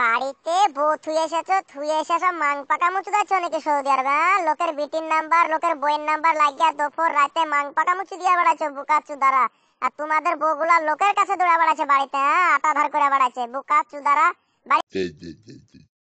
বাড়িতে বউ থুয়ে এসেছো থুয়ে এসেছো মাং পাকা মুচু দাচ্ছ নাকি সৌদি আরবে লোকের বিটির নাম্বার লোকের বইয়ের নাম্বার লাগিয়া দুপুর রাতে মাং পাকা মুচু দিয়ে বেড়াচ্ছ বুকা চুদারা আর তোমাদের বউগুলা লোকের কাছে দৌড়া বেড়াচ্ছে বাড়িতে হ্যাঁ আটা ধার করে বেড়াচ্ছে বুকাচু বাড়ি